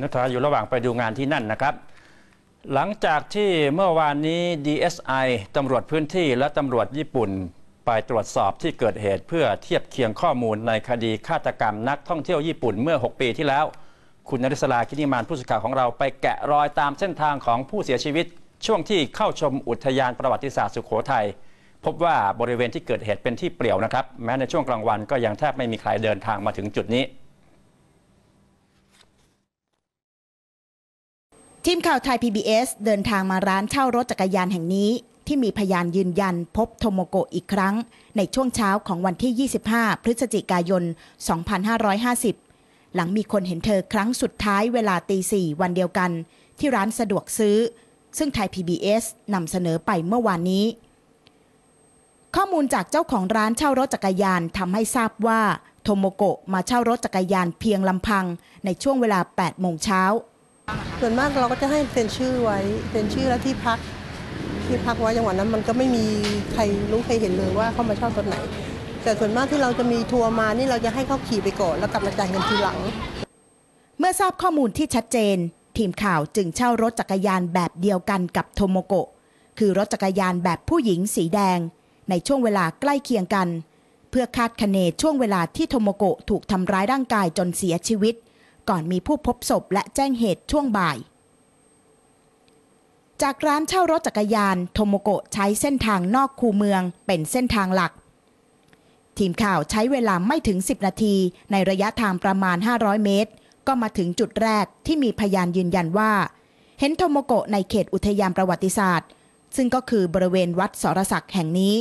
นักทาอยู่ระหว่างไปดูงานที่นั่นนะครับ หลังจากที่เมื่อวานนี้ DSI ตำรวจพื้นที่และตำรวจญี่ปุ่นไปตรวจสอบที่เกิดเหตุเพื่อเทียบเคียงข้อมูลในคดีฆาตกรรมนักท่องเที่ยวญี่ปุ่นเมื่อ 6 ปีที่แล้ว คุณนริศลาคินิมานผู้สื่อข่าวของเราไปแกะรอยตามเส้นทางของผู้เสียชีวิต ช่วงที่เข้าชมอุทยานประวัติศาสตร์สุขโขทยัยพบว่าบริเวณที่เกิดเหตุเป็นที่เปลี่ยวนะครับ แม้ในช่วงกลางวันก็ยังแทบไม่มีใครเดินทางมาถึงจุดนี้ทีมข่าวไทย PBS เดินทางมาร้านเช่ารถจักรยานแห่งนี้ ที่มีพยานยืนยันพบโทโมโกอีกครั้ง ในช่วงเช้าของวันที่ 25 พฤศจิกายน 2550 หลังมีคนเห็นเธอครั้งสุดท้ายเวลาตีสี่วันเดียวกัน ที่ร้านสะดวกซื้อ ซึ่งไทย PBS นำเสนอไปเมื่อวานนี้ ข้อมูลจากเจ้าของร้านเช่ารถจักรยานทำให้ทราบว่าโทโมโกมาเช่ารถจักรยานเพียงลำพังในช่วงเวลา8โมงเช้าส่วนมากเราก็จะให้เซ็นชื่อไว้เซ็นชื่อและที่พักที่พักไว้จังหวัดนั้นมันก็ไม่มีใครรู้ใครเห็นเลยว่าเขามาเช่าตอนไหน แต่ส่วนมากที่เราจะมีทัวร์มานี่เราจะให้เขาขี่ไปก่อนแล้วกลับมาจ่ายเงินทีหลัง เมื่อทราบข้อมูลที่ชัดเจนทีมข่าวจึงเช่ารถจักรยานแบบเดียวกันกับโทโมโกะคือรถจักรยานแบบผู้หญิงสีแดง ในช่วงเวลาใกล้เคียงกัน เพื่อคาดคะเนช่วงเวลาที่โทโมโกะถูกทำร้ายร่างกายจนเสียชีวิตก่อนมีผู้พบศพ และแจ้งเหตุช่วงบ่าย จากร้านเช่ารถจักรยาน โทโมโกะใช้เส้นทางนอกคูเมืองเป็นเส้นทางหลัก ทีมข่าวใช้เวลาไม่ถึง 10 นาทีในระยะทางประมาณ 500 เมตร ก็มาถึงจุดแรกที่มีพยานยืนยันว่า เห็นโทโมโกะในเขตอุทยานประวัติศาสตร์ ซึ่งก็คือบริเวณวัดสรศักดิ์แห่งนี้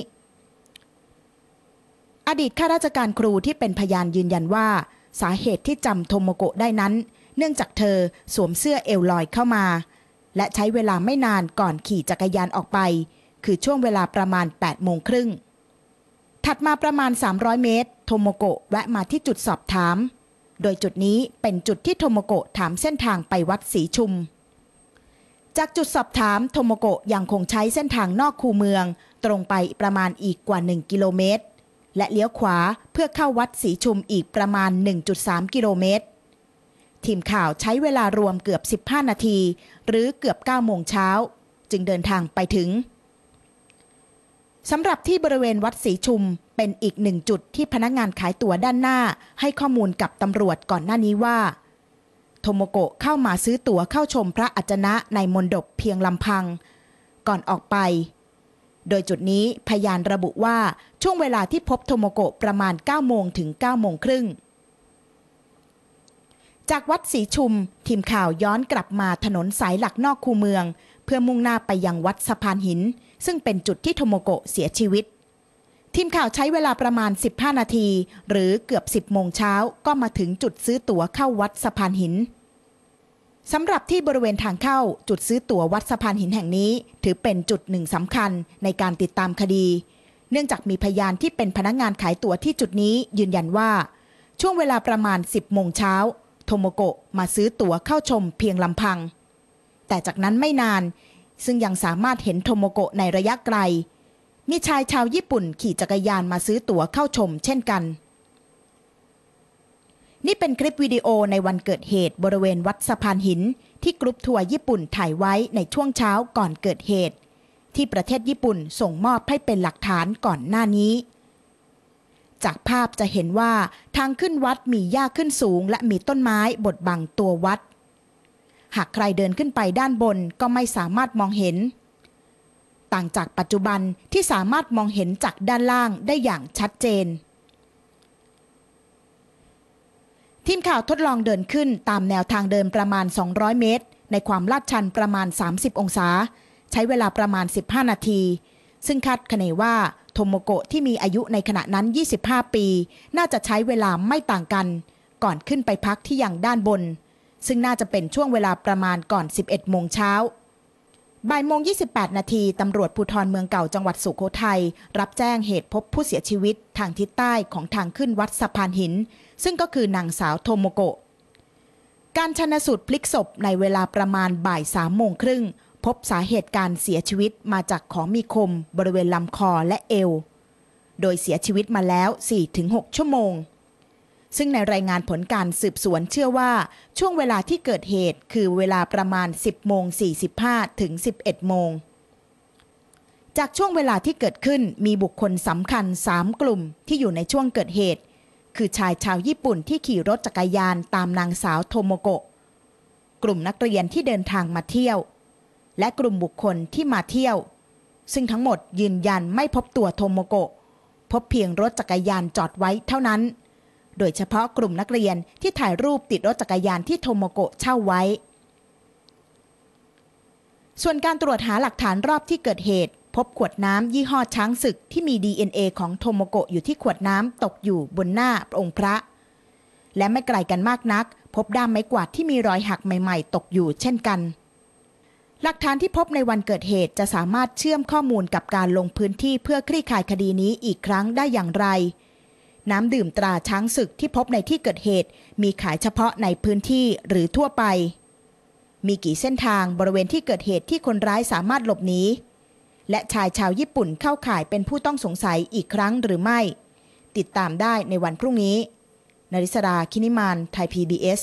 อดีตข้าราชการครูที่เป็นพยานยืนยันว่าสาเหตุที่จำโทโมโกะได้นั้น เนื่องจากเธอสวมเสื้อเอวลอยเข้ามา และใช้เวลาไม่นานก่อนขี่จักรยานออกไป คือช่วงเวลาประมาณ 8 โมงครึ่ง ถัดมาประมาณ 300 เมตร โทโมโกะแวะมาที่จุดสอบถาม โดยจุดนี้เป็นจุดที่โทโมโกะถามเส้นทางไปวัดสีชุม จากจุดสอบถาม โทโมโกะยังคงใช้เส้นทางนอกคูเมือง ตรงไปประมาณอีกกว่า 1 กิโลเมตรและเลี้ยวขวาเพื่อเข้าวัดสีชุมอีกประมาณ 1.3 กิโลเมตร ทีมข่าวใช้เวลารวมเกือบ 15 นาที หรือเกือบ 9 โมงเช้า จึงเดินทางไปถึงสำหรับที่บริเวณวัดสีชุมเป็นอีกหนึ่งจุดที่พนักงานขายตั๋วด้านหน้าให้ข้อมูลกับตำรวจก่อนหน้านี้ว่า โทโมโกะเข้ามาซื้อตั๋วเข้าชมพระอัจนะในมณฑปเพียงลำพัง ก่อนออกไปโดยจุดนี้พยานระบุว่าช่วงเวลาที่พบโทโมโกะประมาณ 9 โมงถึง 9 โมงครึ่ง จากวัดสีชุม ทีมข่าวย้อนกลับมาถนนสายหลักนอกคูเมือง เพื่อมุ่งหน้าไปยังวัดสะพานหิน ซึ่งเป็นจุดที่โทโมโกะเสียชีวิต ทีมข่าวใช้เวลาประมาณ 15 นาที หรือเกือบ 10 โมงเช้าก็มาถึงจุดซื้อตั๋วเข้าวัดสะพานหินสำหรับที่บริเวณทางเข้าจุดซื้อตั๋ววัดสะพานหินแห่งนี้ ถือเป็นจุดหนึ่งสำคัญในการติดตามคดี เนื่องจากมีพยานที่เป็นพนักงานขายตั๋วที่จุดนี้ยืนยันว่า ช่วงเวลาประมาณ 10โมงเช้าโทโมโกะมาซื้อตั๋วเข้าชมเพียงลำพัง แต่จากนั้นไม่นาน ซึ่งยังสามารถเห็นโทโมโกะในระยะไกลมีชายชาวญี่ปุ่นขี่จักรยานมาซื้อตั๋วเข้าชม เช่นกันนี่เป็นคลิปวิดีโอในวันเกิดเหตุบริเวณวัดสะพานหินที่กรุ๊ปทัวร์ญี่ปุ่นถ่ายไว้ในช่วงเช้าก่อนเกิดเหตุ ที่ประเทศญี่ปุ่นส่งมอบให้เป็นหลักฐานก่อนหน้านี้ จากภาพจะเห็นว่าทางขึ้นวัดมีหญ้าขึ้นสูง และมีต้นไม้บดบังตัววัด หากใครเดินขึ้นไปด้านบนก็ไม่สามารถมองเห็น ต่างจากปัจจุบันที่สามารถมองเห็นจากด้านล่างได้อย่างชัดเจนทีมข่าวทดลองเดินขึ้นตามแนวทางเดินประมาณ 200 เมตร ในความลาดชันประมาณ 30 องศา ใช้เวลาประมาณ 15 นาที ซึ่งคาดคะเนว่าโทโมโกะที่มีอายุในขณะนั้น 25 ปี น่าจะใช้เวลาไม่ต่างกัน ก่อนขึ้นไปพักที่ยังด้านบน ซึ่งน่าจะเป็นช่วงเวลาประมาณก่อน 11 โมงเช้าบ่ายโมง 28 นาทีตำรวจภูทรเมืองเก่าจังหวัดสุโขทัยรับแจ้งเหตุพบผู้เสียชีวิตทางทิศใต้ของทางขึ้นวัดสะพานหิน ซึ่งก็คือนางสาวโทโมโกะ การชนสูตรพลิกศพในเวลาประมาณบ่ายสามโมงครึ่ง พบสาเหตุการเสียชีวิตมาจากของมีคม บริเวณลำคอและเอว โดยเสียชีวิตมาแล้ว 4-6 ชั่วโมงซึ่งในรายงานผลการสืบสวนเชื่อว่าช่วงเวลาที่เกิดเหตุ คือเวลาประมาณ 10โมง45ถึง11โมง จากช่วงเวลาที่เกิดขึ้นมีบุคคลสำคัญ 3 กลุ่มที่อยู่ในช่วงเกิดเหตุ คือชายชาวญี่ปุ่นที่ขี่รถจักรยานตามนางสาวโทโมโกะกลุ่มนักเรียนที่เดินทางมาเที่ยว และกลุ่มบุคคลที่มาเที่ยว ซึ่งทั้งหมด ยืนยันไม่พบตัวโทโมโกะพบเพียงรถจักรยานจอดไว้เท่านั้นโดยเฉพาะกลุ่มนักเรียนที่ถ่ายรูปติดรถจักรยานที่โทโมโกะเช่าไว้ ส่วนการตรวจหาหลักฐานรอบที่เกิดเหตุ พบขวดน้ำยี่ห้อช้างศึกที่มี DNA ของโทโมโกะอยู่ที่ขวดน้ำตกอยู่บนหน้าองค์พระ และไม่ไกลกันมากนัก พบด้ามไม้กวาดที่มีรอยหักใหม่ๆ ตกอยู่เช่นกัน หลักฐานที่พบในวันเกิดเหตุจะสามารถเชื่อมข้อมูลกับการลงพื้นที่เพื่อคลี่คลายคดีนี้อีกครั้งได้อย่างไรน้ำดื่มตราช้างศึกที่พบในที่เกิดเหตุมีขายเฉพาะในพื้นที่หรือทั่วไป มีกี่เส้นทางบริเวณที่เกิดเหตุที่คนร้ายสามารถหลบหนีและชายชาวญี่ปุ่นเข้าข่ายเป็นผู้ต้องสงสัยอีกครั้งหรือไม่ ติดตามได้ในวันพรุ่งนี้ นริศราคินิมานไทย PBS